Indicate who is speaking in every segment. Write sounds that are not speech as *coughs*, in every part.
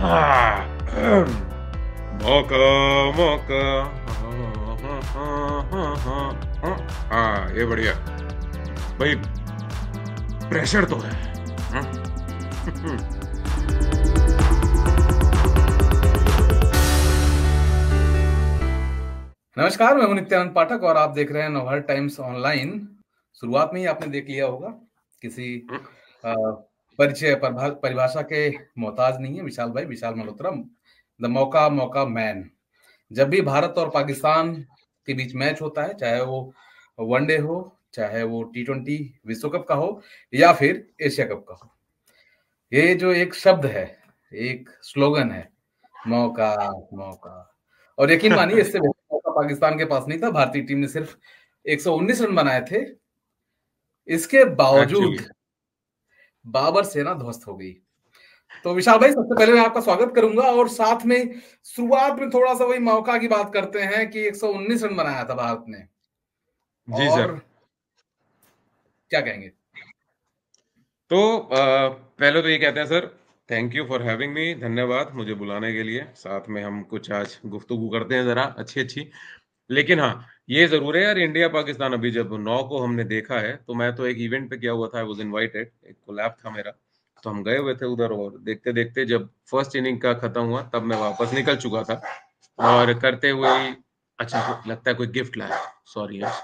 Speaker 1: Mocha, mocha. हाँ ये बढ़िया भाई प्रेशर तो है
Speaker 2: नमस्कार मैं हूं नित्यानंद पाठक और आप देख रहे हैं नोहर टाइम्स ऑनलाइन शुरुआत में ही आपने देख लिया होगा किसी परिचय परिभाषा के मोहताज नहीं है विशाल भाई विशाल मल्होत्रा द मौका मौका मैन जब भी भारत और पाकिस्तान के बीच मैच होता है चाहे वो वनडे हो चाहे वो टी ट्वेंटी विश्व कप का हो या फिर एशिया कप का हो ये जो एक शब्द है एक स्लोगन है मौका मौका और यकीन मानिए इससे *laughs* मौका पाकिस्तान के पास नहीं था भारतीय टीम ने सिर्फ 119 रन बनाए थे इसके बावजूद Actually. बाबर सेना ध्वस्त हो गई तो विशाल भाई सबसे पहले मैं आपका स्वागत करूंगा और साथ में शुरुआत में थोड़ा सा वही मौका की बात करते हैं कि 119 रन बनाया था भारत ने
Speaker 1: जी सर क्या कहेंगे तो आ, पहले तो ये कहते हैं sir thank you for having me धन्यवाद मुझे बुलाने के लिए साथ में हम कुछ आज गुफ्तगु करते हैं जरा अच्छी अच्छी लेकिन हाँ ये जरूर है यार इंडिया पाकिस्तान अभी जब नौ को हमने देखा है तो मैं तो एक इवेंट पे क्या हुआ था आई वॉज इन्वाइटेड एक लैब था मेरा तो हम गए हुए थे उधर और देखते देखते जब फर्स्ट इनिंग का खत्म हुआ तब मैं वापस निकल चुका था और करते हुए ही अच्छा लगता है कोई गिफ्ट लाया सॉरी यार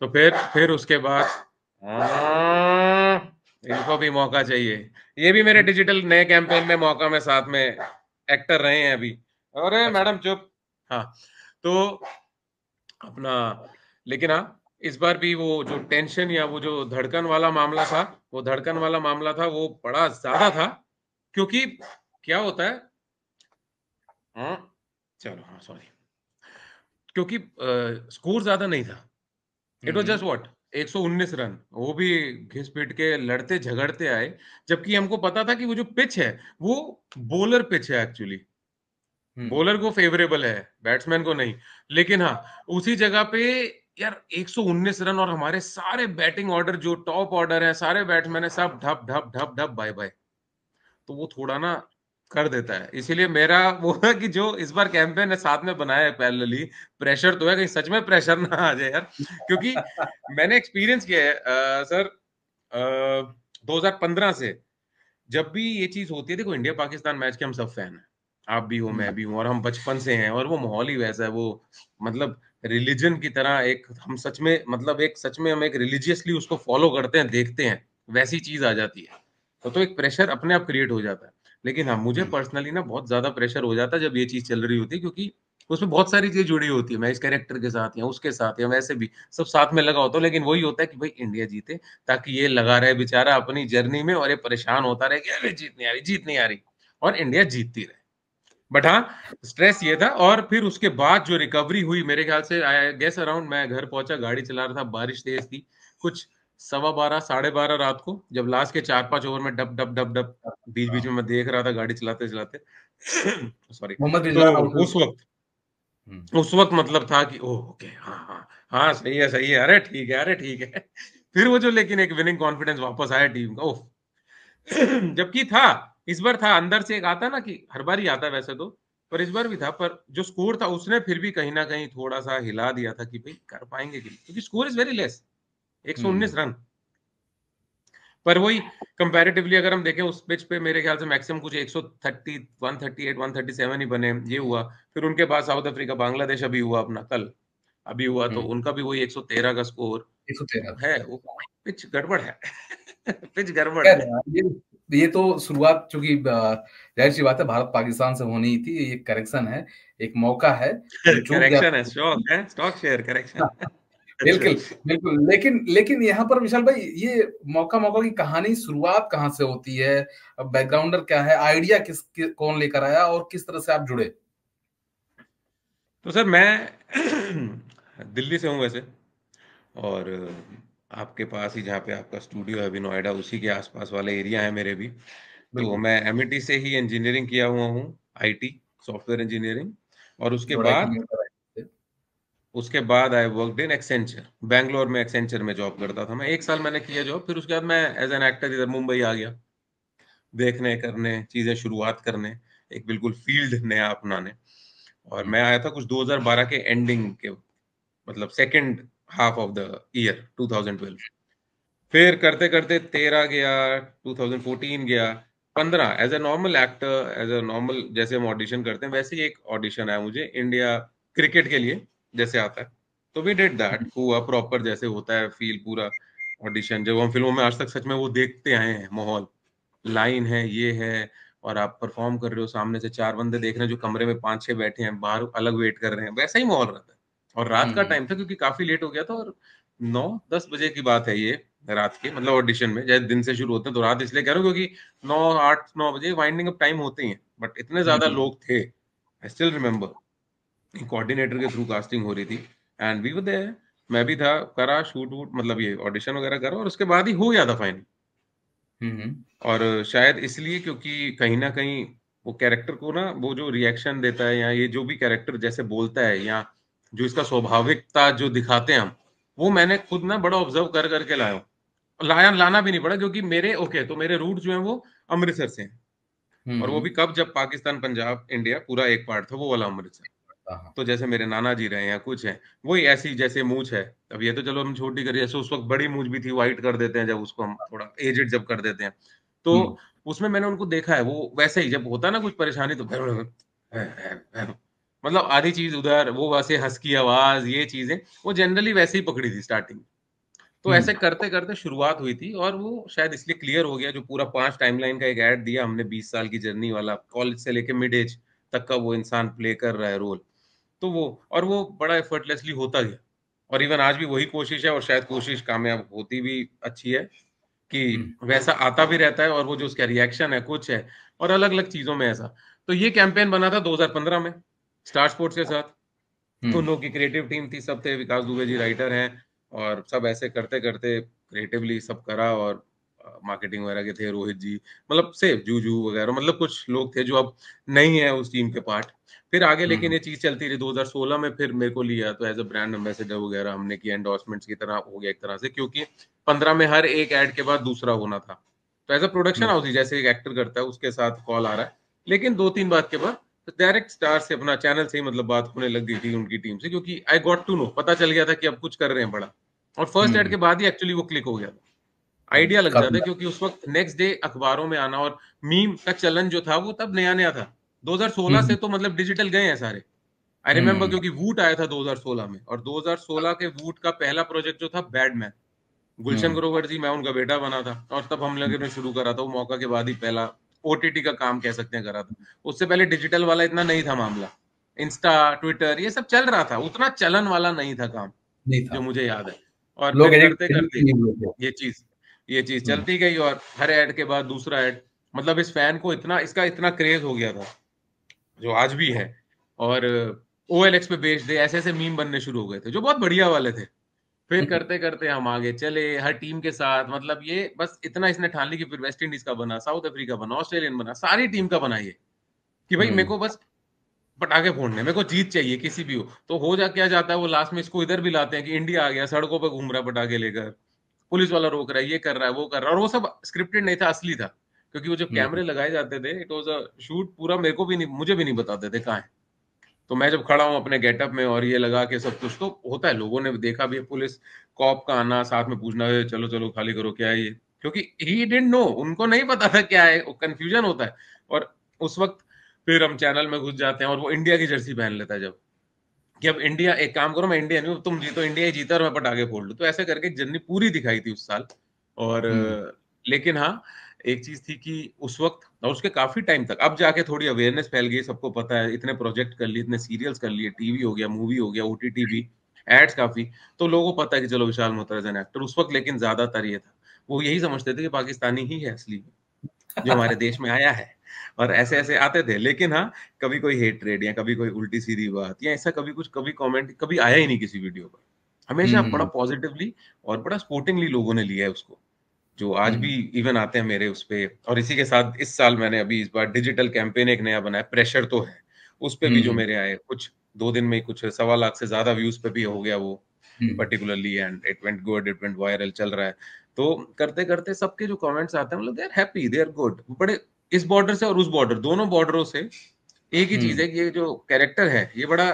Speaker 1: तो फिर फिर उसके बाद हाँ, इनको भी मौका चाहिए ये भी मेरे डिजिटल नए कैंपेन में मौका में साथ में एक्टर रहे हैं अभी अरे मैडम अच्छा। चुप हाँ तो अपना लेकिन हाँ इस बार भी वो जो टेंशन या वो जो धड़कन वाला मामला था वो धड़कन वाला मामला था वो बड़ा ज्यादा था क्योंकि क्या होता है हाँ चलो हाँ सॉरी क्योंकि स्कोर ज्यादा नहीं था it was just what 119 run वो भी घिस पीट के लड़ते झगड़ते आए जबकि हमको पता था कि वो जो पिच है वो बोलर पिच है एक्चुअली बॉलर हम्म। को फेवरेबल है बैट्समैन को नहीं लेकिन हाँ उसी जगह पे यार 119 रन और हमारे सारे बैटिंग ऑर्डर जो टॉप ऑर्डर है सारे बैट्समैन है सब ढप ढप ढप ढप बाय बाय तो वो थोड़ा ना कर देता है इसीलिए मेरा *laughs* वो है कि जो इस बार कैंपेन है साथ में बनाया है पैरेलली प्रेशर तो है कहीं सच में प्रेशर ना आ जाए यार क्योंकि *laughs* मैंने एक्सपीरियंस किया है आ, सर आ, 2015 से जब भी ये चीज होती है देखो इंडिया पाकिस्तान मैच के हम सब फैन है आप भी हो मैं भी हूँ और हम बचपन से हैं और वो माहौल ही वैसा है वो मतलब रिलीजन की तरह एक हम सच में मतलब एक सच में हम एक रिलीजियसली उसको फॉलो करते हैं देखते हैं वैसी चीज आ जाती है तो, तो एक प्रेशर अपने आप क्रिएट हो जाता है लेकिन हाँ मुझे हम्म। पर्सनली ना बहुत ज्यादा प्रेशर हो जाता है जब ये चीज चल रही होती है क्योंकि उसमें बहुत सारी चीज जुड़ी होती है मैं इस कैरेक्टर के साथ या उसके साथ या वैसे भी सब साथ में लगा होता हूँ लेकिन वही होता है कि भाई इंडिया जीते ताकि ये लगा रहे बेचारा अपनी जर्नी में और ये परेशान होता रहे कि अरे जीत नहीं आ रही जीत नहीं आ रही और इंडिया जीतती रहे बट हाँ स्ट्रेस ये था और फिर उसके बाद जो रिकवरी हुई मेरे ख्याल से आई गेस अराउंड मैं घर पहुंचा गाड़ी चला रहा था बारिश तेज थी कुछ सवा बारह साढ़े बारह रात को जब लास्ट के चार पांच ओवर में डब डब डब डब बीच बीच में मैं देख रहा था गाड़ी चलाते चलाते सॉरी तो उस वक्त हम्म। उस वक्त मतलब था कि ओके हाँ हाँ हाँ सही है सही है अरे ठीक है अरे ठीक है *laughs* फिर वो जो लेकिन एक विनिंग कॉन्फिडेंस वापस आया टीम का ओह *coughs* जबकि था इस बार था अंदर से एक आता ना कि हर बार ही आता वैसे तो पर इस बार भी था पर जो स्कोर था उसने फिर भी कहीं ना कहीं थोड़ा सा हिला दिया था कि भाई कर पाएंगे कि क्योंकि स्कोर इज वेरी लेस एक सौ उन्नीस हम्म। रन पर वही कंपैरेटिवली अगर हम देखें उस पिच पे मेरे ख्याल से मैक्सिमम कुछ 130 138 137 ही बने ये हुआ फिर उनके पास साउथ अफ्रीका बांग्लादेश अभी हुआ अपना कल अभी हुआ तो हम्म। उनका भी वही 113 का स्कोर 113 है वो पिच गड़बड़ है
Speaker 2: पिच *laughs* गड़बड़ है तो ये तो शुरुआत चूंकि जाहिर सी बात है भारत पाकिस्तान से होनी थी ये करेक्शन है एक मौका है *laughs* करेक्शन
Speaker 1: है स्टॉक शेयर करेक्शन बिल्कुल
Speaker 2: बिल्कुल लेकिन लेकिन यहाँ पर विशाल भाई ये मौका मौका की कहानी शुरुआत कहाँ से होती है बैकग्राउंडर क्या है आइडिया किस कि, कौन
Speaker 1: लेकर आया और किस तरह से आप जुड़े तो सर मैं *clears throat* दिल्ली से हूँ वैसे और आपके पास ही जहाँ पे आपका स्टूडियो है अभी नोएडा उसी के आसपास वाले एरिया है मेरे भी तो मैं एम e से ही इंजीनियरिंग किया हुआ हूँ आई सॉफ्टवेयर इंजीनियरिंग और उसके बाद उसके बाद I work in Accenture Bangalore में एक्सेंचर में जॉब करता था मैं एक साल मैंने किया जॉब फिर उसके बाद मैं एज एन एक्टर इधर मुंबई आ गया देखने करने चीज़ें शुरुआत करने एक बिल्कुल फील्ड नया अपनाने और हम्म। मैं आया था कुछ 2012 के एंडिंग के मतलब second half of the year 2012 फिर करते करते तेरह गया 2014 गया पंद्रह as a normal actor as a normal जैसे हम ऑडिशन करते हैं वैसे ही एक ऑडिशन आया मुझे इंडिया क्रिकेट के लिए जैसे आता है तो वी डिड दैट हुआ प्रॉपर जैसे होता है फील पूरा ऑडिशन जब हम फिल्मों में आज तक सच में वो देखते आए हैं माहौल लाइन है ये है और आप परफॉर्म कर रहे हो सामने से चार बंदे देख रहे हैं जो कमरे में पांच छह बैठे हैं बाहर अलग वेट कर रहे हैं वैसा ही माहौल रहता है और रात का टाइम हम्म। था क्योंकि काफी लेट हो गया था और नौ दस बजे की बात है ये रात के मतलब ऑडिशन में जैसे दिन से शुरू होते हैं तो रात इसलिए कह रहा हूँ क्योंकि नौ आठ नौ बजे वाइंडिंग अप टाइम होते हैं बट इतने ज्यादा हम्म। लोग थे आई स्टिल रिमेम्बर कोऑर्डिनेटर के थ्रू कास्टिंग हो रही थी एंड वी वर मैं भी था करा शूट वूट मतलब ये ऑडिशन वगैरह करो और उसके बाद ही हो गया था फाइनल हम्म, और शायद इसलिए क्योंकि कहीं ना कहीं वो कैरेक्टर को ना वो जो रिएक्शन देता है या ये जो भी कैरेक्टर जैसे बोलता है या जो इसका स्वाभाविकता जो दिखाते हैं हम वो मैंने खुद ना बड़ा ऑब्जर्व कर करके लाया हूँ लाया लाना भी नहीं पड़ा क्योंकि मेरे ओके तो मेरे रूट जो है वो अमृतसर से हैं हम्म। और वो भी कब जब पाकिस्तान पंजाब इंडिया पूरा एक पार्ट था वो वाला अमृतसर हाँ, हाँ। तो जैसे मेरे नाना जी रहे हैं कुछ है वही ऐसी जैसे मूछ है अब ये तो चलो हम छोटी करिए जैसे उस वक्त बड़ी मूछ भी थी व्हाइट कर देते हैं जब उसको हम थोड़ा एजेड जब कर देते हैं तो हम्म। उसमें मैंने उनको देखा है वो वैसे ही जब होता है ना कुछ परेशानी तो *laughs* मतलब आधी चीज उधर वो वैसे हंस की आवाज ये चीजें वो जनरली वैसे ही पकड़ी थी स्टार्टिंग तो हम्म। ऐसे करते करते शुरुआत हुई थी और वो शायद इसलिए क्लियर हो गया जो पूरा पांच टाइमलाइन का एक ऐड दिया हमने बीस साल की जर्नी वाला कॉलेज से लेके मिड एज तक का वो इंसान प्ले कर रहा है रोल तो वो और वो बड़ा एफर्टलेसली होता गया और इवन आज भी वही कोशिश है और शायद कोशिश कामयाब होती भी अच्छी है कि हम्म। वैसा आता भी रहता है और वो जो उसका रिएक्शन है कुछ है और अलग अलग चीजों में ऐसा तो ये कैंपेन बना था 2015 में स्टार स्पोर्ट्स के साथ दोनों हम्म। तो की क्रिएटिव टीम थी सब थे विकास दुबे जी राइटर हैं और सब ऐसे करते करते क्रिएटिवली सब करा और मार्केटिंग वगैरह के थे रोहित जी मतलब से जूजू वगैरह मतलब कुछ लोग थे जो अब नहीं है उस टीम के पार्ट फिर आगे हम्म। लेकिन ये चीज चलती रही 2016 में फिर मेरे को लिया तो एज अ ब्रांड एम्बेसडर वगैरह हमने की एंडोर्समेंट्स की तरह हो गया एक तरह से क्योंकि पंद्रह में हर एक एड के बाद दूसरा होना था तो एज अ प्रोडक्शन हाउस जैसे एक एक्टर करता है उसके साथ कॉल आ रहा है लेकिन दो तीन बात के बाद तो डायरेक्ट स्टार से अपना चैनल से ही मतलब बात होने लग गई थी उनकी टीम से क्योंकि आई गॉट टू नो पता चल गया था कि अब कुछ कर रहे हैं बड़ा और फर्स्ट हम्म। एड के बाद ही एक्चुअली वो क्लिक हो गया था आइडिया लग जाता है क्योंकि उस वक्त नेक्स्ट डे अखबारों में आना और मीम का चलन जो था वो तब नया नया था 2016 से हम्म। तो मतलब डिजिटल गए हैं सारे आई रिमेम्बर हम्म। क्योंकि वूट आया था 2016 में और 2016 के वूट का पहला प्रोजेक्ट जो था बैडमैन गुलशन ग्रोवर जी मैं उनका बेटा बना था और तब हम लगे ने शुरू करा था वो मौका के बाद ही पहला ओटीटी का काम कह सकते हैं करा था उससे पहले डिजिटल वाला इतना नहीं था मामला इंस्टा ट्विटर ये सब चल रहा था उतना चलन वाला नहीं था काम नहीं था। जो मुझे याद है और लोग करते करते ये चीज ये चीज चलती हम्म। गई और हर एड के बाद दूसरा ऐड मतलब इस फैन को इतना इसका इतना क्रेज हो गया था जो आज भी है और ओ पे बेच दे ऐसे ऐसे मीम बनने शुरू हो गए थे जो बहुत बढ़िया वाले थे फिर हम्म। करते करते हम आगे चले हर टीम के साथ मतलब ये बस इतना इसने ठान ली कि फिर वेस्ट इंडीज का बना साउथ अफ्रीका बना ऑस्ट्रेलियन बना सारी टीम का बना ये कि भाई मेरे हम्म। को बस पटाखे फोड़ने मेरे को जीत चाहिए किसी भी हो तो हो जा क्या जाता है वो लास्ट में इसको इधर भी लाते हैं कि इंडिया आ गया सड़कों पर घूम रहा पटाखे लेकर पुलिस वाला रोक रहा है ये कर रहा है वो कर रहा है और वो सब स्क्रिप्टेड नहीं था असली था क्योंकि वो जब हम्म। कैमरे लगाए जाते थे इट वॉज अ शूट पूरा मेरे को भी नहीं मुझे भी नहीं बताते थे कहाँ है तो मैं जब खड़ा हूं अपने गेटअप में और ये लगा के सब कुछ तो होता है लोगों ने देखा भी पुलिस कॉप का आना साथ में पूछना चलो चलो खाली करो क्या है ये क्योंकि ही डेंट नो उनको नहीं पता था क्या है कंफ्यूजन होता है और उस वक्त फिर हम चैनल में घुस जाते हैं और वो इंडिया की जर्सी पहन लेता है जब कि अब इंडिया एक काम करो मैं इंडिया नहीं तुम जीतो इंडिया ही जीता और मैं पटाखे फोड़ लू तो ऐसे करके जर्नी पूरी दिखाई थी उस साल और हम्म। लेकिन हाँ एक चीज थी कि उस वक्त और उसके काफी टाइम तक अब जाके थोड़ी अवेयरनेस फैल गई सबको पता है इतने प्रोजेक्ट कर लिए इतने सीरियल्स कर लिए टीवी हो गया मूवी हो गया ओ भी एड्स काफी तो लोगों को पता है कि चलो विशाल मोहतराजन एक्टर उस वक्त लेकिन ज्यादातर ये था वो यही समझते थे कि पाकिस्तानी ही है असली जो हमारे देश में आया है और ऐसे ऐसे आते थे लेकिन हाँ कभी कोई हेट ट्रेड या कभी कोई उल्टी सीधी बात या ऐसा कभी कुछ कभी कमेंट कभी आया ही नहीं किसी वीडियो पर हमेशा हम्म, हम्म। बड़ा पॉजिटिवली और बड़ा स्पोर्टिंगली लोगों ने लिया है उसको जो आज भी इवन हम्म। आते हैं मेरे उस पर और इसी के साथ इस साल मैंने अभी इस बार डिजिटल कैंपेन एक नया बनाया प्रेशर तो है उस पर भी जो हम्म। मेरे आए कुछ दो दिन में ही कुछ सवा लाख से ज्यादा व्यूज पे भी हो गया वो particularly and it went good it went viral चल रहा है तो करते करते सबके जो कमेंट्स आते हैं मतलब they are happy they are good बड़े इस बॉर्डर से और उस बॉर्डर दोनों बॉर्डरों से एक ही चीज हम्म। है कि ये जो कैरेक्टर है ये बड़ा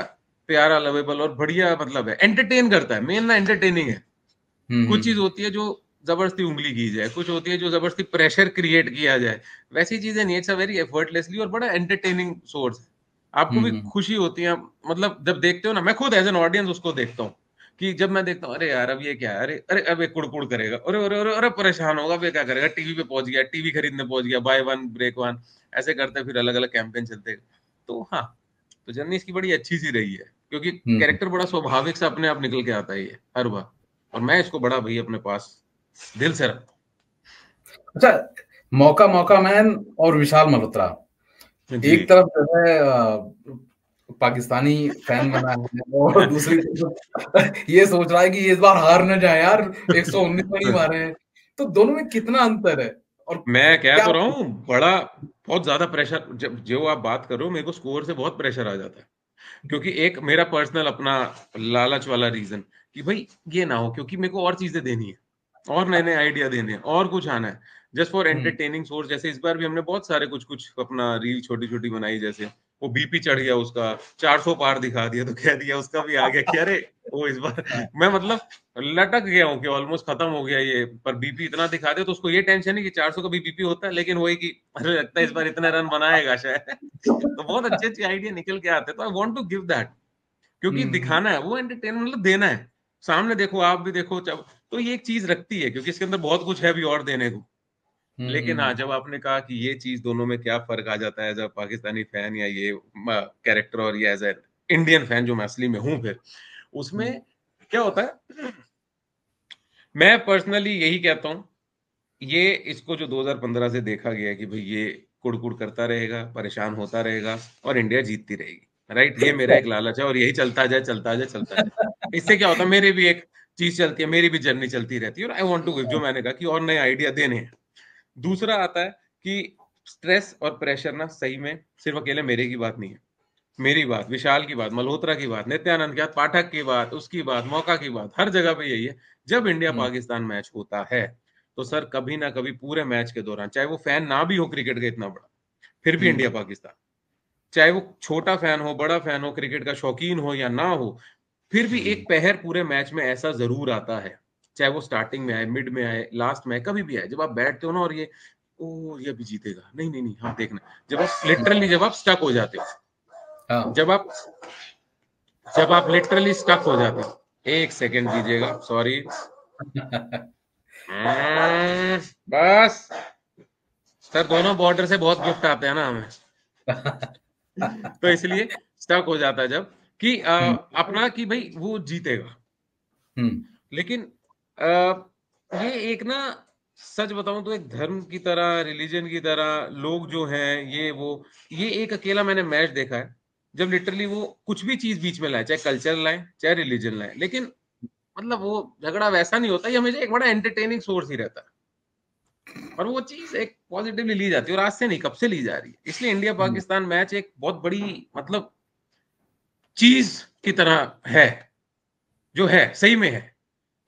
Speaker 1: प्यारा लवेबल और बढ़िया मतलब है एंटरटेन करता है मेन ना एंटरटेनिंग
Speaker 2: है कुछ
Speaker 1: चीज होती है जो जबरदस्ती उंगली की जाए कुछ होती है जो जबरदस्ती प्रेशर क्रिएट किया जाए वैसी चीजें नहीं इट्स अ वेरी एफर्टलेसली और बड़ा एंटरटेनिंग सोर्स है आपको भी हम्म, हम्म। खुशी होती है मतलब जब देखते हो ना मैं खुद एज एन ऑडियंस उसको देखता हूँ कि जब मैं देखता हूँ अरे यार अब ये क्या है अरे अरे अब ये कुड़कुड़ करेगा अरे अरे अरे अरे परेशान होगा अब क्या करेगा टीवी पे पहुंच गया टीवी खरीदने पहुंच गया बाय वन ब्रेक वन ऐसे करते फिर अलग अलग कैंपेन चलते तो हाँ तो जर्नी इसकी बड़ी अच्छी सी रही है क्योंकि कैरेक्टर हम्म। बड़ा स्वाभाविक से अपने आप निकल के आता है ये हर बार और मैं इसको बड़ा भाई अपने पास दिल से
Speaker 2: अच्छा मौका मौका मैन और विशाल मल्होत्रा एक तरफ जो है पाकिस्तानी फैन बना है और *laughs* दूसरी ये सोच रहा है कि इस बार हार ना जाए यार एक सौ उन्नीस पर ही *laughs* मारे हैं तो दोनों में कितना अंतर है
Speaker 1: और मैं क्या कर तो रहा हूँ बड़ा बहुत ज्यादा प्रेशर जब जो आप बात करो मेरे को स्कोर से बहुत प्रेशर आ जाता है क्योंकि एक मेरा पर्सनल अपना लालच वाला रीजन कि भाई ये ना हो क्योंकि मेरे को और चीजें देनी है और नए नए आइडिया देने और कुछ आना है जस्ट फॉर एंटरटेनिंग सोर्स जैसे इस बार भी हमने बहुत सारे कुछ कुछ अपना रील छोटी छोटी बनाई जैसे वो बीपी चढ़ गया उसका 400 पार दिखा दिया तो कह दिया उसका भी आ गया अरे वो इस बार *laughs* मैं मतलब लटक गया हूँ कि ऑलमोस्ट खत्म हो गया ये पर बीपी इतना दिखा दे तो उसको ये टेंशन है कि 400 का भी बीपी होता है लेकिन वही कि अरे लगता है इस बार इतना रन बनाएगा शायद तो बहुत अच्छे अच्छे आइडिया निकल के आते तो I want to give that क्योंकि हम्म। दिखाना है वो एंटरटेनमेंट मतलब देना है सामने देखो आप भी देखो तो ये एक चीज रखती है क्योंकि इसके अंदर बहुत कुछ है भी और देने को हम्म, लेकिन हाँ हम्म। जब आपने कहा कि ये चीज दोनों में क्या फर्क आ जाता है एज अ पाकिस्तानी फैन या ये कैरेक्टर और ये एज ए इंडियन फैन जो मैं असली में हूं फिर उसमें हम्म। क्या होता है मैं पर्सनली यही कहता हूं ये इसको जो 2015 से देखा गया कि भाई ये कुड़कुड़ करता रहेगा परेशान होता रहेगा और इंडिया जीतती रहेगी राइट ये मेरा एक *laughs* लालच है और यही चलता जाए चलता जाए चलता जाए इससे क्या होता है *laughs* मेरे भी एक चीज चलती है मेरी भी जर्नी चलती रहती है और आई वांट टू जो मैंने कहा कि और नए आइडिया देने हैं दूसरा आता है कि स्ट्रेस और प्रेशर ना सही में सिर्फ अकेले मेरे की बात नहीं है मेरी बात विशाल की बात मल्होत्रा की बात नित्यानंद की बात पाठक की बात उसकी बात मौका की बात हर जगह पे यही है जब इंडिया हम्म। पाकिस्तान मैच होता है तो सर कभी ना कभी पूरे मैच के दौरान चाहे वो फैन ना भी हो क्रिकेट का इतना बड़ा फिर भी इंडिया हम्म। पाकिस्तान चाहे वो छोटा फैन हो बड़ा फैन हो क्रिकेट का शौकीन हो या ना हो फिर भी एक हम्म। पहर पूरे मैच में ऐसा जरूर आता है चाहे वो स्टार्टिंग में आए मिड में आए लास्ट में आए कभी भी आए जब आप बैठते हो ना और ये ओ ये भी जीतेगा नहीं नहीं नहीं हाँ देखना जब आप लिटरली हम्म। जब आप स्टक हो जाते हाँ। जब आप जब आप लिटरली स्टक हो जाते एक सेकेंड दीजिएगा सॉरी बस सर दोनों बॉर्डर से बहुत गिफ्ट आते हैं ना हमें *laughs* तो इसलिए स्टक हो जाता है जब कि आ, हम्म। अपना कि भाई वो जीतेगा हम्म। लेकिन आ, ये एक ना सच बताऊं तो एक धर्म की तरह रिलीजन की तरह लोग जो हैं ये वो ये एक अकेला मैंने मैच देखा है जब लिटरली वो कुछ भी चीज बीच में लाए चाहे कल्चर लाए चाहे रिलीजन लाए लेकिन मतलब वो झगड़ा वैसा नहीं होता ये हमेशा एक बड़ा एंटरटेनिंग सोर्स ही रहता है और वो चीज एक पॉजिटिवली ली जाती है और आज से नहीं कब से ली जा रही है इसलिए इंडिया पाकिस्तान मैच एक बहुत बड़ी मतलब चीज की तरह है जो है सही में है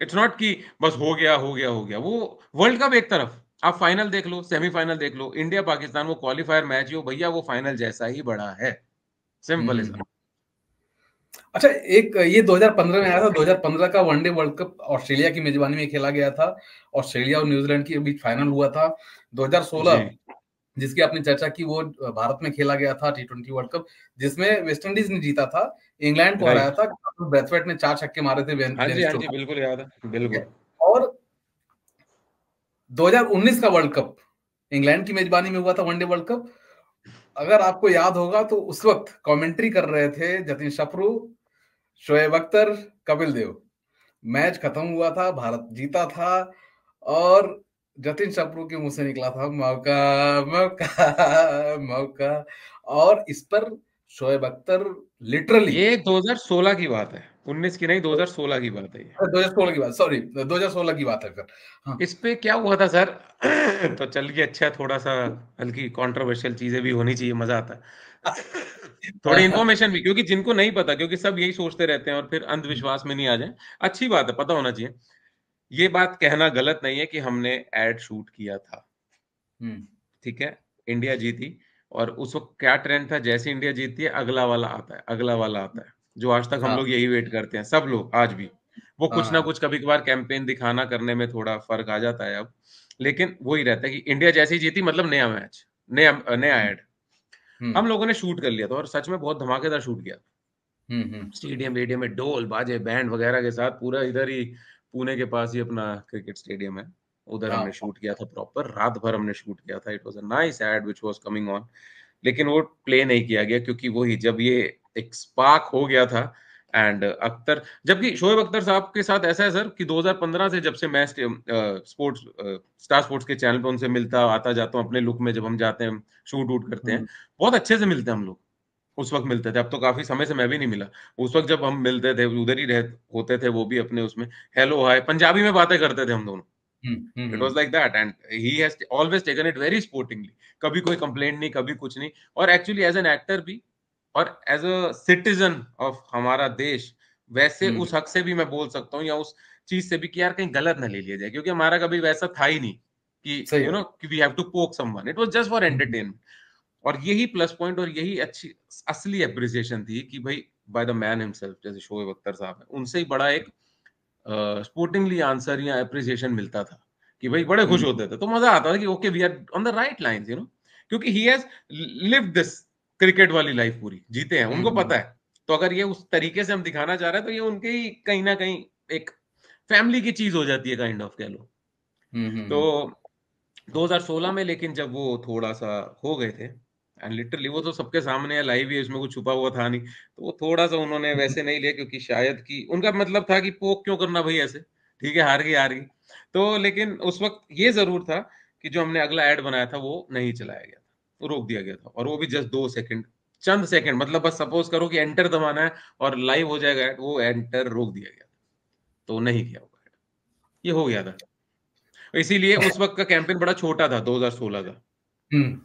Speaker 1: इट्स नॉट कि बस हो गया हो गया हो गया वो वर्ल्ड कप एक तरफ आप फाइनल देख लो सेमीफाइनल देख लो इंडिया पाकिस्तान वो क्वालिफायर मैच हो भैया वो फाइनल जैसा ही बड़ा है सिंपल इज हम्म।
Speaker 2: अच्छा एक ये 2015 में आया था 2015 का वनडे वर्ल्ड कप ऑस्ट्रेलिया की मेजबानी में खेला गया था ऑस्ट्रेलिया और न्यूजीलैंड के बीच फाइनल हुआ था 2016 जिसकी आपने चर्चा की वो भारत में खेला गया था टी ट्वेंटी वर्ल्ड कप जिसमें वेस्ट इंडीज ने जीता था इंग्लैंड को हराया था ब्रेथवेट तो ने चार छक्के मारे थे हाँ हाँ बिल्कुल याद
Speaker 1: है बिल्कुल और
Speaker 2: 2019 का वर्ल्ड कप इंग्लैंड की मेजबानी में हुआ था वनडे वर्ल्ड कप अगर आपको याद होगा तो उस वक्त कमेंट्री कर रहे थे जतिन शफरू शोएब अख्तर कपिल देव मैच खत्म हुआ था भारत जीता था और जतिन शाहपुर के मुंह से निकला था मौका मौका मौका और इस पर शोएब अख्तर
Speaker 1: लिटरली ये 2016 की बात है 19 की नहीं 2016 की बात है ये 2016 की बात सॉरी 2016 की बात है सर हाँ। इस पे क्या हुआ था सर तो चल के अच्छा थोड़ा सा हल्की कंट्रोवर्शियल चीजें भी होनी चाहिए मजा आता है थोड़ी इन्फॉर्मेशन भी क्योंकि जिनको नहीं पता क्योंकि सब यही सोचते रहते हैं और फिर अंधविश्वास में नहीं आ जाए अच्छी बात है पता होना चाहिए ये बात कहना गलत नहीं है कि हमने एड शूट किया था हम्म। ठीक है इंडिया जीती और उस वक्त क्या ट्रेंड था जैसे इंडिया जीतती है अगला वाला आता है अगला वाला आता है जो आज तक हम हाँ। लोग यही वेट करते हैं सब लोग आज भी वो कुछ हाँ। ना कुछ कभी कभार कैंपेन दिखाना करने में थोड़ा फर्क आ जाता है अब लेकिन वो ही रहता है कि इंडिया जैसे ही जीती मतलब नया मैच नया नया एड हम्म। हम्म। हम लोगों ने शूट कर लिया था और सच में बहुत धमाकेदार शूट किया स्टेडियम वेडियम में डोल बाजे बैंड वगैरह के साथ पूरा इधर ही पुणे के पास ही अपना क्रिकेट स्टेडियम है उधर हमने हाँ। शूट किया था प्रॉपर रात भर हमने शूट किया था it was a nice ad which was coming on लेकिन वो प्ले नहीं किया गया क्योंकि वही जब ये एक स्पार्क हो गया था एंड अख्तर जबकि शोएब अख्तर साहब के साथ ऐसा है सर कि 2015 से जब से मैं स्पोर्ट्स स्टार स्पोर्ट्स के चैनल पे उनसे मिलता आता जाता हूँ अपने लुक में जब हम जाते हैं शूट वूट करते हैं हम्म। बहुत अच्छे से मिलते हैं हम लोग उस वक्त मिलते थे अब तो काफी समय से मैं भी नहीं मिला उस वक्त जब हम मिलते थे उधर ही रह होते थे वो भी अपने उसमें हेलो हाय पंजाबी में बातें करते थे हम दोनों it was like that and he has always taken it very sportingly कभी कोई कंप्लेंट नहीं कभी कुछ नहीं और एक्चुअली एज एन एक्टर भी और एज अ सिटीजन ऑफ हमारा देश वैसे hmm. उस हक से भी मैं बोल सकता हूँ या उस चीज से भी कि यार कहीं गलत ना ले लिया जाए क्योंकि हमारा कभी वैसा था ही नहीं कि you know we have to poke someone it was just for entertainment और यही प्लस पॉइंट और यही अच्छी असली एप्रिसिएशन थी कि भाई बाय द मैन हिमसेल्फ जैसे शोएब अख्तर साहब है उनसे ही बड़ा एक स्पोर्टिंगली आंसर या एप्रिसिएशन मिलता था कि भाई बड़े खुश हम्म। होते थे तो मजा आता था कि okay we are on the right line you know क्योंकि he has live this cricket वाली लाइफ पूरी जीते हैं उनको हम्म। पता है तो अगर ये उस तरीके से हम दिखाना चाह रहे हैं तो ये उनके ही कहीं ना कहीं एक फैमिली की चीज हो जाती है काइंड ऑफ कह लो
Speaker 2: हम्म, तो
Speaker 1: 2016 में लेकिन जब वो थोड़ा सा हो गए थे एंड लिटरली वो तो सबके सामने है लाइव ही उसमें कुछ छुपा हुआ था नहीं तो वो थोड़ा सा उन्होंने वैसे नहीं लिया क्योंकि शायद की उनका मतलब था कि पोक क्यों करना भाई ऐसे ठीक है हार गई हार गई तो लेकिन उस वक्त ये जरूर था कि जो हमने अगला एड बनाया था वो नहीं चलाया गया था रोक दिया गया था और वो भी जस्ट दो सेकंड चंद सेकंड मतलब बस सपोज करो कि एंटर दबाना है और लाइव हो जाएगा एड वो एंटर रोक दिया गया था तो नहीं किया होगा ये हो गया था इसीलिए उस वक्त का कैंपेन बड़ा छोटा था 2016 का हम्म।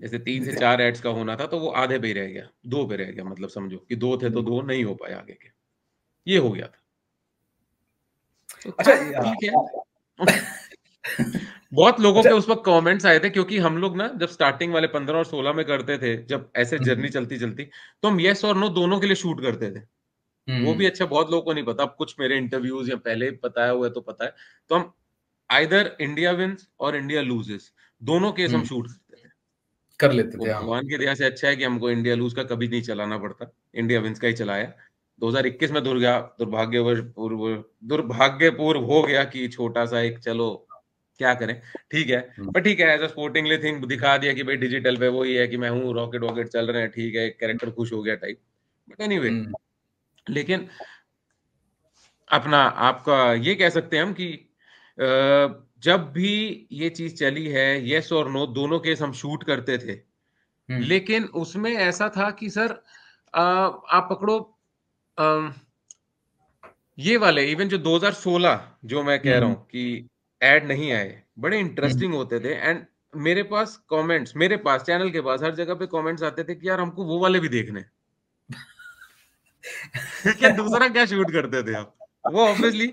Speaker 1: जैसे तीन से चार एड्स का होना था तो वो आधे पे रह गया दो पे रह गया मतलब समझो कि दो थे तो हम्म। दो नहीं हो पाए आगे के ये हो गया था तो अच्छा *laughs* बहुत लोगों अच्छा। के उस वक्त कमेंट्स आए थे क्योंकि हम लोग ना जब स्टार्टिंग वाले पंद्रह और सोलह में करते थे जब ऐसे जर्नी हम्म, हम्म। चलती चलती तो हम यस और नो दोनों के लिए शूट करते थे वो भी अच्छा बहुत लोगों को नहीं पता अब कुछ मेरे इंटरव्यूज या पहले बताया हुआ है तो पता है तो हम आइदर इंडिया विन्स और इंडिया लूजेस दोनों केस हम शूट करते
Speaker 2: कर लेते थे भगवान
Speaker 1: की दया से अच्छा है कि हमको इंडिया लूज का कभी नहीं चलाना पड़ता इंडिया विंस का ही चलाया 2021 में दुर्गा दुर्भाग्यवश दुर्भाग्यपूर्व हो गया कि छोटा सा एक चलो क्या करें ठीक है हम्म। पर ठीक है एज अ स्पोर्टिंग थिंग दिखा दिया कि भाई डिजिटल पे वो ही है कि मैं हूँ रॉकेट वॉकेट चल रहे हैं ठीक है कैरेक्टर खुश हो गया टाइप बट एनीवे लेकिन अपना आपका ये कह सकते हैं हम कि जब भी ये चीज चली है यस और नो दोनों केस हम शूट करते थे हम्म। लेकिन उसमें ऐसा था कि सर आ, आप पकड़ो आ, ये वाले इवन जो 2016 जो मैं कह रहा हूँ हम्म। कि एड नहीं आए बड़े इंटरेस्टिंग हम्म। होते थे एंड मेरे पास कमेंट्स मेरे पास चैनल के पास हर जगह पे कमेंट्स आते थे कि यार हमको वो वाले भी देखने *laughs* *laughs* क्या दूसरा क्या शूट करते थे आप वो ऑब्वियसली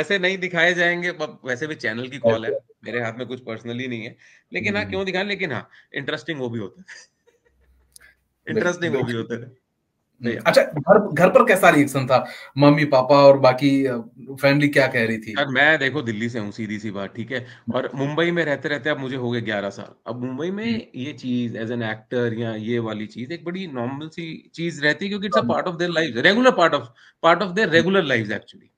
Speaker 1: ऐसे नहीं दिखाए जाएंगे वैसे भी चैनल की कॉल है मेरे हाथ में कुछ पर्सनली नहीं है लेकिन हाँ hmm. क्यों दिखाएं लेकिन हाँ इंटरेस्टिंग वो भी होता
Speaker 2: है इंटरेस्टिंग *laughs* वो भी होता है hmm. अच्छा घर घर पर कैसा रिएक्शन था मम्मी पापा और
Speaker 1: बाकी फैमिली क्या कह रही थी यार मैं देखो दिल्ली से हूँ सीधी सी बात ठीक है और hmm. मुंबई में रहते रहते अब मुझे हो गए ग्यारह साल अब मुंबई में ये चीज एज एन एक्टर या ये वाली चीज एक बड़ी नॉर्मल सी चीज रहती है क्योंकि it's a part of their life regular part of part of their regular life actually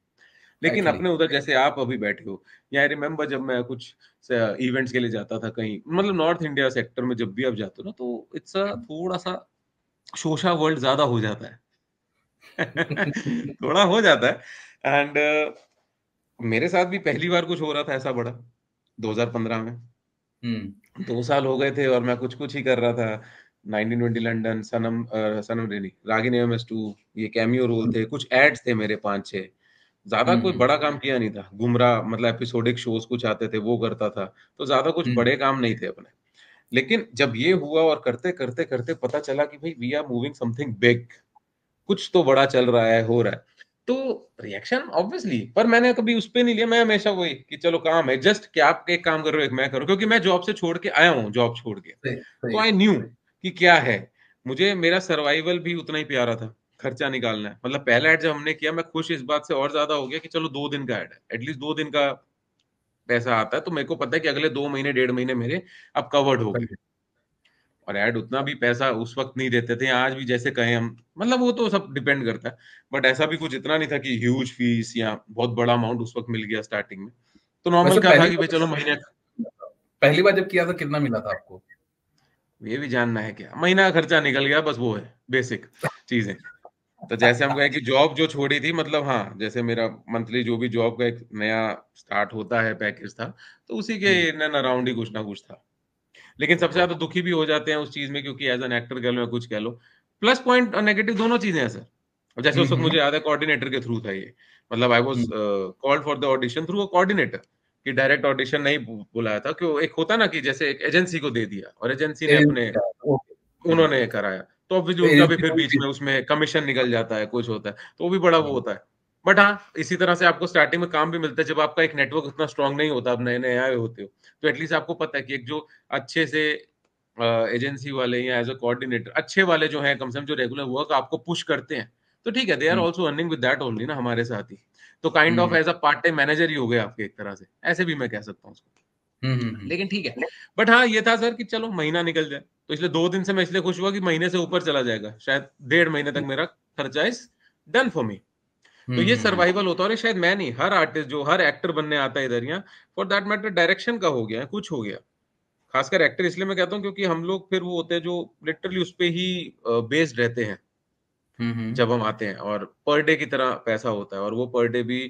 Speaker 1: लेकिन अपने उधर जैसे आप अभी बैठे हो या आई रिमेम्बर जब मैं कुछ इवेंट्स के लिए जाता था कहीं मतलब नॉर्थ इंडिया सेक्टर में जब भी आप जाते हो ना तो इट्स अ थोड़ा सा शोशा वर्ल्ड ज्यादा हो जाता है *laughs* थोड़ा हो जाता है एंड uh, मेरे साथ भी पहली बार कुछ हो रहा था ऐसा बड़ा 2015 में हम्म दो साल हो गए थे और मैं कुछ कुछ ही कर रहा था 1920 लंदन सनम uh, सनम रेनी रागिनी एमएस ये कैमियो रोल थे कुछ एड्स थे मेरे पांच छह ज्यादा कोई हम्म। बड़ा काम किया नहीं था गुमराह मतलब एपिसोडिक शोज कुछ आते थे वो करता था तो ज्यादा कुछ हम्म। बड़े काम नहीं थे अपने लेकिन जब ये हुआ और करते करते करते पता चला कि भाई we are moving something big कुछ तो बड़ा चल रहा है हो रहा है तो रिएक्शन ऑब्वियसली पर मैंने कभी उस पर नहीं लिया मैं हमेशा वही कि चलो काम है जस्ट क्या आप एक काम करो एक मैं करो क्योंकि मैं जॉब से छोड़ के आया हूँ जॉब छोड़ के तो आई न्यू कि क्या है मुझे मेरा सर्वाइवल भी उतना ही प्यारा था खर्चा निकालना है मतलब पहला ऐड जब हमने किया मैं खुश इस बात से और ज्यादा हो गया कि चलो दो दिन का ऐड है एटलीस्ट दो दिन का पैसा आता है तो मेरे को पता है कि अगले दो महीने डेढ़ महीने मेरे अब कवर्ड हो गए और ऐड उतना भी पैसा उस वक्त नहीं देते थे आज भी जैसे कहें हम मतलब वो तो सब डिपेंड करता है बट ऐसा भी कुछ इतना नहीं था कि ह्यूज फीस या बहुत बड़ा अमाउंट उस वक्त मिल गया स्टार्टिंग में तो नॉर्मल क्या था कि भाई चलो महीने पहली बार जब किया था तो कितना मिला था आपको ये भी जानना है क्या महीना खर्चा निकल गया बस वो है बेसिक चीजें तो जैसे हम कहें कि जॉब जो छोड़ी थी मतलब हाँ जैसे मेरा मंथली जो भी जॉब का एक नया स्टार्ट होता है पैकेज था तो उसी के इन हम्म। अराउंड ही कुछ ना कुछ था लेकिन सबसे ज्यादा दुखी भी हो जाते हैं उस चीज में क्योंकि एज एन एक्टर कह लो या कुछ कह लो प्लस पॉइंट और नेगेटिव दोनों चीजें हैं सर और जैसे उस वक्त हम्म, हम्म। मुझे याद है कोऑर्डिनेटर के थ्रू था ये मतलब I was called for the audition through a coordinator कि डायरेक्ट ऑडिशन नहीं बुलाया था क्यों एक होता ना कि जैसे एक एजेंसी को दे दिया और एजेंसी ने अपने उन्होंने कराया तो ऑब्वियसली उनका भी फिर बीच में उसमें कमीशन निकल जाता है कुछ होता है तो वो भी बड़ा वो हाँ। होता है बट हाँ इसी तरह से आपको स्टार्टिंग में काम भी मिलता है जब आपका एक नेटवर्क इतना स्ट्रांग नहीं होता आप नए नए आए होते हो तो एटलीस्ट आपको पता है कि एक जो अच्छे से एजेंसी वाले या एज अ कोऑर्डिनेटर अच्छे वाले जो हैं कम से कम जो रेगुलर वर्क आपको पुश करते हैं तो ठीक है they are also earning with that only ना हमारे साथ ही तो kind of as a part time manager ही हो गए आपके एक तरह से ऐसे भी मैं कह सकता हूँ उसको हम्म, हम्म, हम्म। लेकिन ठीक है बट हाँ ये था सर कि चलो महीना निकल जाए तो इसलिए दो दिन से मैं इसलिए खुश हुआ कि महीने से ऊपर चला जाएगा शायद डेढ़ महीने तक हम्म। मेरा खर्चा इज डन फॉर मी तो ये सर्वाइवल हम्म। होता है और शायद मैं नहीं हर आर्टिस्ट जो हर एक्टर बनने आता है इधर यहाँ फॉर दैट मैटर डायरेक्शन का हो गया कुछ हो गया खासकर एक्टर इसलिए मैं कहता हूँ क्योंकि हम लोग फिर वो होते हैं जो लिटरली उस पर ही बेस्ड रहते हैं हम्म, जब हम आते हैं और पर डे की तरह पैसा होता है और वो पर डे भी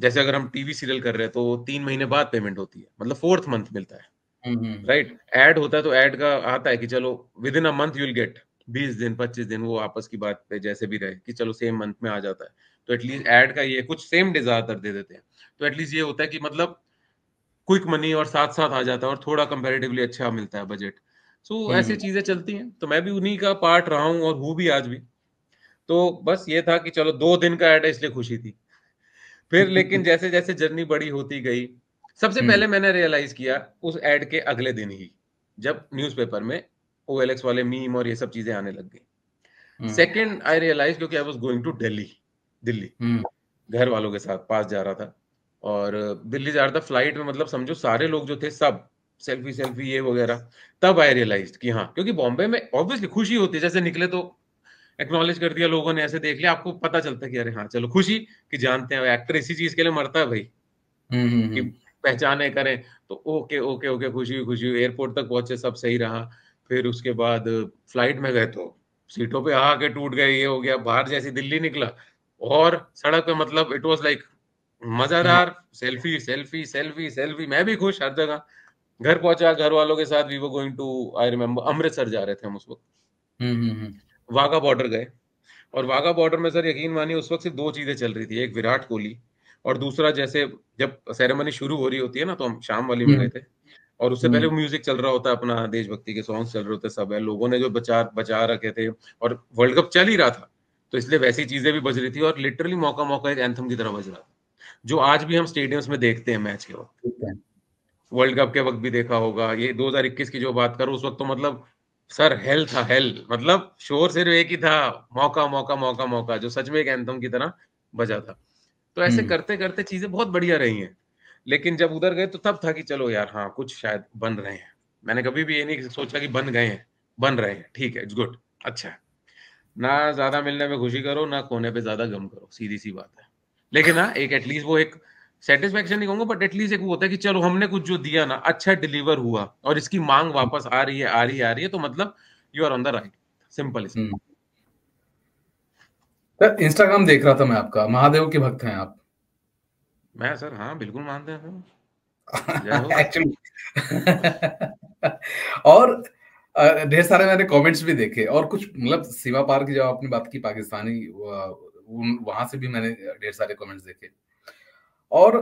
Speaker 1: जैसे अगर हम टीवी सीरियल कर रहे हैं तो तीन महीने बाद पेमेंट होती है मतलब फोर्थ मंथ मिलता है राइट ऐड होता है तो ऐड का आता है कि चलो within a month you will get बीस दिन पच्चीस दिन वो आपस की बात पे जैसे भी रहे कि चलो सेम मंथ में आ जाता है तो एटलीस्ट ऐड का ये कुछ सेम डे ज्यादातर दे देते हैं तो एटलीस्ट ये होता है कि मतलब क्विक मनी और साथ साथ आ जाता है और थोड़ा कंपेरेटिवली अच्छा मिलता है बजट सो so, ऐसी चीजें चलती हैं तो मैं भी उन्हीं का पार्ट रहा हूँ और हूँ भी आज भी तो बस ये था कि चलो दो दिन का ऐड है इसलिए खुशी थी फिर लेकिन जैसे जैसे जर्नी बड़ी होती गई सबसे हम्म। पहले मैंने रियलाइज किया उस एड के अगले दिन ही जब न्यूज़पेपर में ओ वाले मीम और ये सब चीजें आने लग गई सेकेंड आई रियलाइज क्योंकि I was going to daily Delhi घर वालों के साथ पास जा रहा था और दिल्ली जा रहा था फ्लाइट में मतलब समझो सारे लोग जो थे सब सेल्फी सेल्फी ये वगैरह तब आई रियलाइज कि हाँ क्योंकि बॉम्बे में ऑब्वियसली खुशी होती है जैसे निकले तो एक्नोलेज कर दिया लोगों ने ऐसे देख लिया आपको पता चलता है कि अरे हाँ चलो खुशी कि जानते हैं एक्टर इसी चीज के लिए मरता है भाई हम्म, हम्म, कि पहचाने करें तो ओके ओके ओके खुशी हुई खुशी हुई एयरपोर्ट तक पहुंचे सब सही रहा फिर उसके बाद फ्लाइट में गए तो सीटों पे आके टूट गए ये हो गया बाहर जैसी दिल्ली निकला और सड़क पे मतलब इट वाज लाइक मजादार सेल्फी सेल्फी सेल्फी सेल्फी मैं भी खुश हर जगह घर पहुंचा घर वालों के साथ वी वो going to I remember Amritsar जा रहे थे हम उस वक्त हम्म, हम्म, हम्म। वाघा बॉर्डर गए और वाघा बॉर्डर में सर यकीन मानिए उस वक्त सिर्फ दो चीजें चल रही थी एक विराट कोहली और दूसरा जैसे जब सेरेमनी शुरू हो रही होती है ना तो हम शाम वाली में हम्म। गए थे और उससे पहले म्यूजिक हम्म। चल रहा होता है अपना देशभक्ति के सॉन्ग चल रहे होते सब है लोगों ने जो बचा बचा रखे थे और वर्ल्ड कप चल ही रहा था तो इसलिए वैसी चीजें भी बज रही थी और लिटरली मौका मौका एक एंथम की तरह बज रहा था जो आज भी हम स्टेडियम्स में देखते हैं मैच के वक्त वर्ल्ड कप के वक्त भी देखा होगा ये 2021 की जो बात करो उस वक्त तो मतलब सर हेल था हेल मतलब शोर सिर्फ एक ही था मौका मौका मौका मौका जो सच में एक एंथम की तरह बजा था तो ऐसे हम्म। करते करते चीजें बहुत बढ़िया रही हैं लेकिन जब उधर गए तो तब था कि चलो यार हाँ कुछ शायद बन रहे हैं मैंने कभी भी ये नहीं सोचा कि बन गए हैं बन रहे हैं ठीक है इट्स गुड अच्छा ना ज्यादा मिलने में खुशी करो ना खोने पे ज्यादा गम करो सीधी सी बात है लेकिन हाँ एक एटलीस्ट वो एक सेटिस्फेक्शन नहीं कहूंगा बट एटलीस्ट एक वो होता है कि चलो हमने कुछ जो दिया ना अच्छा डिलीवर हुआ और इसकी मांग वापस आ रही है आ रही है आ रही है तो मतलब you are on the right simple is
Speaker 2: sir Instagram देख रहा था मैं आपका महादेव के भक्त हैं आप
Speaker 1: मैं सर हाँ बिल्कुल मानते
Speaker 2: हैं एक्चुअली *laughs* *laughs* और ढेर सारे मैंने कमेंट्स भी देखे और कुछ मतलब सीमा पार की जब आपने बात की पाकिस्तानी वहां से भी मैंने ढेर सारे कमेंट्स देखे और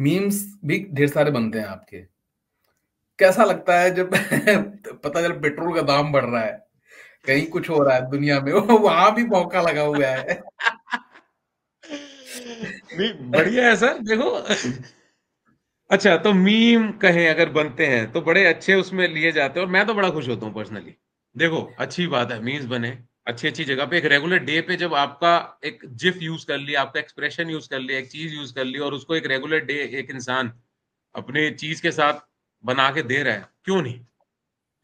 Speaker 2: मीम्स भी ढेर सारे बनते हैं आपके कैसा लगता है जब *laughs* पता चल पेट्रोल का दाम बढ़ रहा है कहीं कुछ हो रहा है दुनिया में वहां भी मौका लगा हुआ है
Speaker 1: नहीं बढ़िया है सर देखो अच्छा तो मीम कहें अगर बनते हैं तो बड़े अच्छे उसमें लिए जाते हैं और मैं तो बड़ा खुश होता हूँ पर्सनली देखो अच्छी बात है मीम्स बने अच्छी अच्छी जगह पे एक रेगुलर डे पे जब आपका एक जिफ यूज कर लिया आपका एक्सप्रेशन यूज कर लिया एक चीज यूज कर ली और उसको एक रेगुलर डे एक इंसान अपने चीज के साथ बना के दे रहा है क्यों नहीं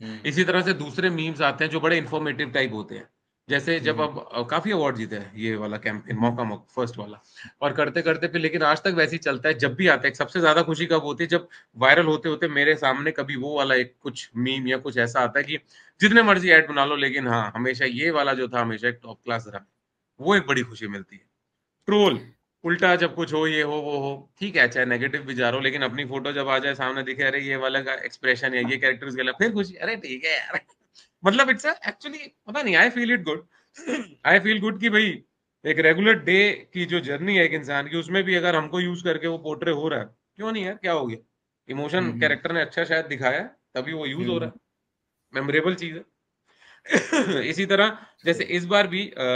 Speaker 1: हम्म। इसी तरह से दूसरे मीम्स आते हैं जो बड़े इन्फॉर्मेटिव टाइप होते हैं जैसे जब हम्म। अब काफी अवार्ड जीते हैं ये वाला कैंपेन मौका मौका फर्स्ट वाला और करते करते फिर लेकिन आज तक वैसे ही चलता है जब भी आता है सबसे ज्यादा खुशी कब होती है जब वायरल होते होते मेरे सामने कभी वो वाला एक कुछ मीम या कुछ ऐसा आता है कि जितने मर्जी ऐड बना लो लेकिन हाँ हमेशा ये वाला जो था हमेशा एक टॉप क्लास रहा वो एक बड़ी खुशी मिलती है ट्रोल उल्टा जब कुछ हो ये हो वो हो ठीक है चाहे अच्छा नेगेटिव भी जा रहा हो लेकिन अपनी फोटो जब आ जाए सामने दिखे अरे ये वाला का एक्सप्रेशन है ये कैरेक्टर गला फिर कुछ अरे ठीक है यार *laughs* मतलब इट्स एक्चुअली पता नहीं I feel it good I feel good कि भाई एक रेगुलर डे की जो जर्नी है एक इंसान की उसमें भी अगर हमको यूज करके वो पोर्ट्रे हो रहा है क्यों नहीं यार क्या हो गया इमोशन हम्म। कैरेक्टर ने अच्छा शायद दिखाया तभी वो यूज हो रहा हम्म। है मेमोरेबल चीज है *clears throat* इसी तरह जैसे इस बार भी आ,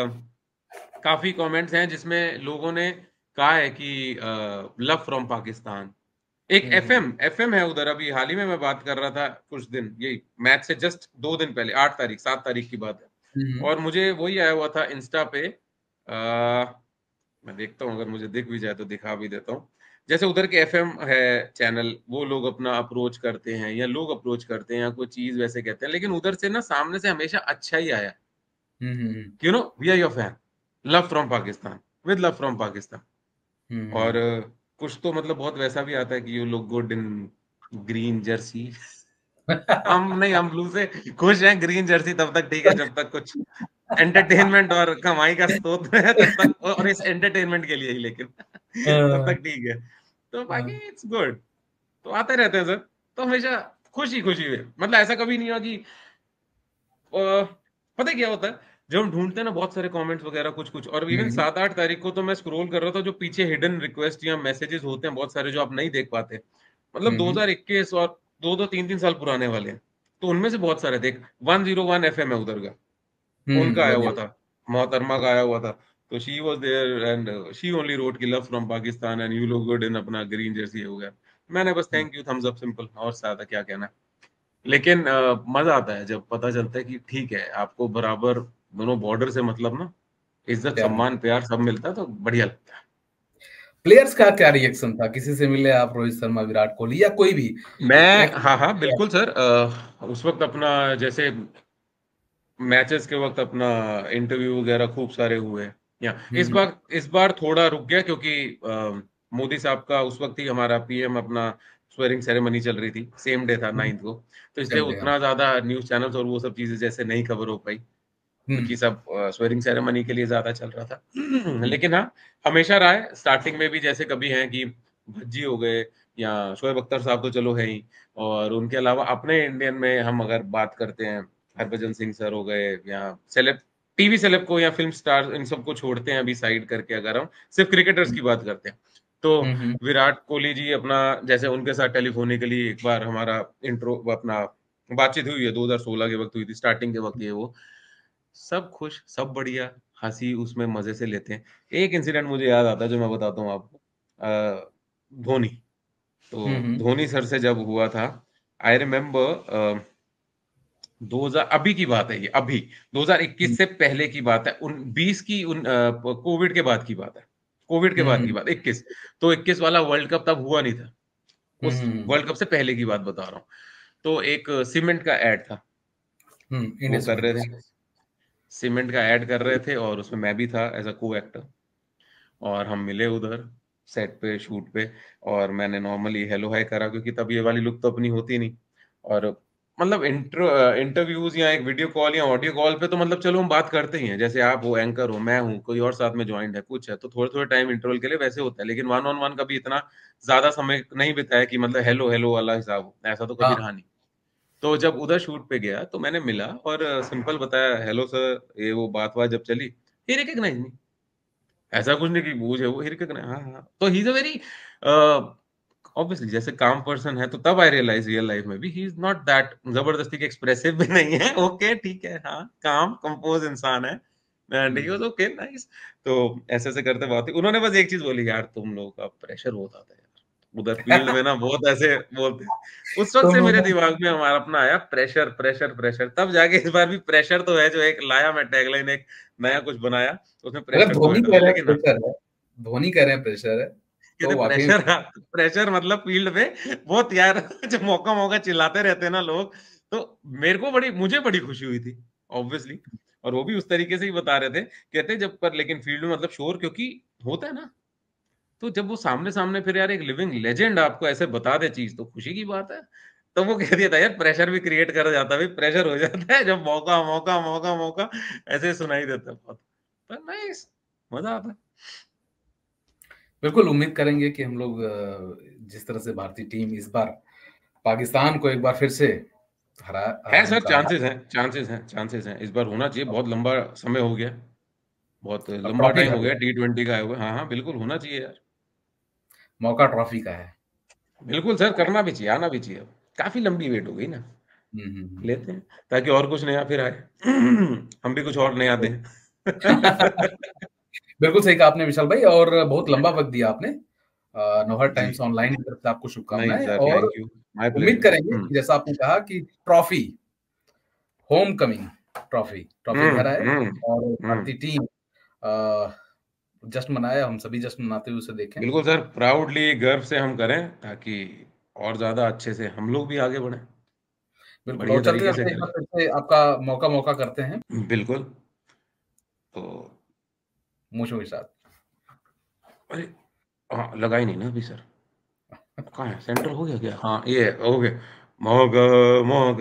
Speaker 1: काफी कमेंट्स हैं जिसमें लोगों ने कहा है कि लव फ्रॉम पाकिस्तान एक एफएम हम्म। एफएम है उधर अभी हाल ही में मैं बात कर रहा था कुछ दिन यही मैच से जस्ट दो दिन पहले आठ तारीख सात तारीख की बात है हम्म। और मुझे वही आया हुआ था इंस्टा पे आ, मैं देखता हूँ अगर मुझे दिख भी जाए तो दिखा भी देता हूँ जैसे उधर के एफ है चैनल वो लोग अपना अप्रोच करते हैं या लोग अप्रोच करते हैं या कोई चीज वैसे कहते हैं लेकिन उधर से ना सामने से हमेशा अच्छा ही आया you know we are your fan love from Pakistan with love from Pakistan hmm, और हम्म। कुछ तो मतलब बहुत वैसा भी आता है कि you look good in green jersey हम नहीं हम ब्लू से खुश हैं ग्रीन जर्सी तब तक ठीक है जब तक कुछ एंटरटेनमेंट और कमाई का स्रोत है तब तक *laughs* और इस एंटरटेनमेंट के लिए ही लेकिन
Speaker 2: तब तक
Speaker 1: ठीक है तो हाँ। बाकी इट्स गुड तो आते रहते हैं सर तो हमेशा खुशी खुशी में मतलब ऐसा कभी नहीं हुआ कि पता क्या होता है जब हम ढूंढते हैं ना बहुत सारे कमेंट्स वगैरह कुछ कुछ और इवन हम्म। सात आठ तारीख को तो मैं स्क्रॉल कर रहा था जो पीछे हिडन रिक्वेस्ट या मैसेजेस होते हैं बहुत सारे जो आप नहीं देख पाते मतलब 2021 हम्म, हम्म। और दो दो तीन तीन साल पुराने वाले हैं तो उनमें से बहुत सारे देख वन जीरो वन एफ एम है उधर का उनका आया हुआ था मोहतरमा का आया हुआ था तो she was there and she only wrote की love from Pakistan and you लोग गुड इन अपना ग्रीन जर्सी हो गया मैंने बस thank you thumbs up simple और सादा क्या कहना लेकिन uh, मजा आता है जब पता चलता है कि ठीक है आपको बराबर दोनों बॉर्डर से मतलब ना इज्जत सम्मान प्यार सब मिलता तो बढ़िया लगता है
Speaker 2: प्लेयर्स का क्या रिएक्शन था किसी से मिले आप रोहित शर्मा विराट कोहली या कोई भी मैं हाँ हाँ बिल्कुल
Speaker 1: सर आ, उस वक्त अपना जैसे मैचेस के वक्त अपना इंटरव्यू वगैरह खूब सारे हुए या हम्म, इस हम्म। बार इस बार थोड़ा रुक गया क्योंकि मोदी साहब का उस वक्त ही हमारा पीएम अपना स्वेरिंग सेरेमनी चल रही थी सेम डे था नाइन्थ हम्म। को तो इसलिए हाँ। उतना ज्यादा न्यूज चैनल्स और वो सब चीजें जैसे नहीं खबर हो पाई क्योंकि हम्म। सब स्वेरिंग सेरेमनी के लिए ज्यादा चल रहा था *clears throat* लेकिन हाँ हमेशा रहा है स्टार्टिंग में भी जैसे कभी है कि भज्जी हो गए या शोएब अख्तर साहब तो चलो है ही और उनके अलावा अपने इंडियन में हम अगर बात करते हैं हरभजन सिंह सर हो गए या सेलेब टीवी सेलेब को या फिल्म स्टार इन सबको छोड़ते हैं अभी साइड करके अगर हम सिर्फ क्रिकेटर्स की बात करते हैं तो हम्म, हम्म। विराट कोहली जी अपना जैसे उनके साथ टेलीफोनिकली एक बार हमारा इंट्रो अपना बातचीत हुई है 2016 के वक्त हुई थी स्टार्टिंग के वक्त ये वो सब खुश सब बढ़िया हंसी उसमें मजे से लेते हैं एक इंसिडेंट मुझे याद आता है जो मैं बताता हूँ आपको धोनी तो हम्म, हम्म। धोनी सर से जब हुआ था आई रिमेम्बर दो अभी की बात है ये अभी 2021 हम्म। से पहले की बात है उन 20 की उन कोविड के बाद की बात है कोविड के बाद की बात 21 तो 21 वाला वर्ल्ड कप तब हुआ नहीं था उस वर्ल्ड कप से पहले की बात बता रहा हूँ तो एक सीमेंट का एड था
Speaker 2: वो कर रहे थे
Speaker 1: सीमेंट का ऐड कर रहे थे और उसमें मैं भी था एज अ को एक्टर और हम मिले उधर सेट पे शूट पे और मैंने नॉर्मली हेलो हाय करा क्योंकि तब ये वाली लुक तो अपनी होती नहीं और मतलब इंटरव्यूज या एक वीडियो कॉल या ऑडियो कॉल पे तो मतलब चलो हम बात करते ही हैं जैसे आप हो एंकर हो मैं हूँ कोई और साथ में ज्वाइंट है कुछ है तो थोड़े थोड़े टाइम इंटरवल के लिए वैसे होता है लेकिन वन ऑन वन का भी इतना ज्यादा समय नहीं बिताया कि मतलब हेलो हेलो वाला हिसाब ऐसा तो कभी हाँ। रहा नहीं तो जब उधर शूट पे गया तो मैंने मिला और सिंपल बताया हेलो सर ये वो बात बात जब चली ही रिकग्नाइज मी ऐसा कुछ नहीं कि बूझ है वो ही रिकग्नाइज हाँ हाँ तो he is a very obviously जैसे काम पर्सन है तो तब आई रियलाइज रियल लाइफ में भी ही इज नॉट दैट जबरदस्ती के एक्सप्रेसिव भी नहीं है ओके *laughs* okay, ठीक है हाँ काम कंपोज इंसान है and he was okay nice तो ऐसे ऐसे करते बात उन्होंने बस एक चीज बोली यार तुम लोगों का प्रेशर बहुत आता है उधर फील्ड में ना बहुत ऐसे बोलते उस वक्त तो से मेरे दिमाग में हमारा अपना आया प्रेशर प्रेशर प्रेशर तब जाके इस बार भी प्रेशर तो है जो एक लाया मैं टैगलाइन एक नया कुछ बनाया उसमें प्रेशर तो धोनी कह रहे हैं धोनी कह रहे हैं प्रेशर है तो प्रेशर तो प्रेशर हाँ, मतलब फील्ड में बहुत यार *laughs* जब मौका मौका चिल्लाते रहते हैं ना लोग तो मेरे को बड़ी मुझे बड़ी खुशी हुई थी ऑब्वियसली और वो भी उस तरीके से ही बता रहे थे कहते जब पर लेकिन फील्ड में मतलब शोर क्योंकि होता है ना तो जब वो सामने सामने फिर यार एक लिविंग लेजेंड आपको ऐसे बता दे चीज तो खुशी की बात है तो वो कह दिया था यार प्रेशर भी क्रिएट कर जाता है प्रेशर हो जाता है जब मौका मौका मौका मौका ऐसे सुनाई देता है बहुत पर नाइस मजा आता है
Speaker 2: बिल्कुल उम्मीद करेंगे कि हम लोग जिस तरह से भारतीय टीम इस बार
Speaker 1: पाकिस्तान को एक बार फिर से हरा है सर चांसेस हैं चांसेस हैं चांसेस हैं इस बार होना चाहिए बहुत लंबा समय हो गया बहुत लंबा टाइम हो गया टी ट्वेंटी का आया हुआ हाँ हाँ बिल्कुल होना चाहिए यार मौका ट्रॉफी का है बिल्कुल सर करना भी चाहिए आना भी चाहिए काफी लंबी वेट हो गई ना हम्म, हम्म, हम्म। लेते हैं ताकि और कुछ नया फिर आए *clears throat* हम भी कुछ और नया दें *laughs* बिल्कुल सही कहा आपने विशाल भाई और बहुत लंबा
Speaker 2: वक्त दिया आपने नोहर टाइम्स ऑनलाइन की तरफ से आपको शुभकामनाएं और उम्मीद करेंगे जैसा आपने कहा कि trophy home coming trophy trophy घर आए और भारतीय टीम जश्न मनाया हम सभी जश्न मनाते
Speaker 1: हुए उसे देखें बिल्कुल सर प्राउडली गर्व से हम करें ताकि और ज्यादा अच्छे से हम लोग भी आगे बढ़े बिल्कुल और चलते से
Speaker 2: से आपका मौका मौका करते हैं
Speaker 1: बिल्कुल तो मुझो के साथ अरे हाँ लगा ही नहीं ना अभी सर कहाँ है सेंटर हो गया क्या हाँ ये हो गया मोग मोग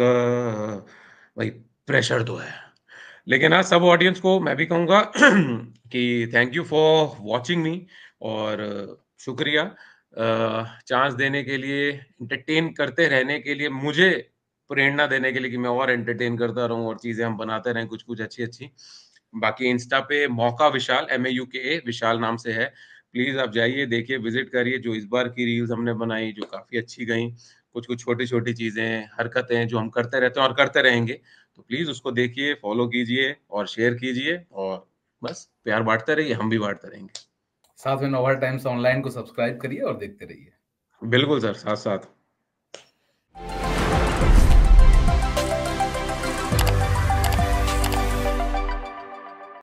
Speaker 1: भाई प्रेशर तो है लेकिन हाँ सब ऑडियंस को मैं भी कहूंगा कि thank you for watching me और uh, शुक्रिया चांस uh, देने के लिए इंटरटेन करते रहने के लिए मुझे प्रेरणा देने के लिए कि मैं और एंटरटेन करता रहूं और चीज़ें हम बनाते रहें कुछ कुछ अच्छी अच्छी बाकी इंस्टा पे मौका विशाल एम ए यू के ए विशाल नाम से है प्लीज़ आप जाइए देखिए विजिट करिए जो इस बार की रील्स हमने बनाई जो काफ़ी अच्छी गई कुछ कुछ छोटी छोटी चीज़ें हरकतें जो हम करते रहते हैं और करते रहेंगे तो प्लीज़ उसको देखिए फॉलो कीजिए और शेयर कीजिए और बस प्यार बांटते रहिए हम भी बांटते रहेंगे
Speaker 2: साथ में नोवा टाइम्स ऑनलाइन को सब्सक्राइब करिए और देखते रहिए
Speaker 1: बिल्कुल सर साथ साथ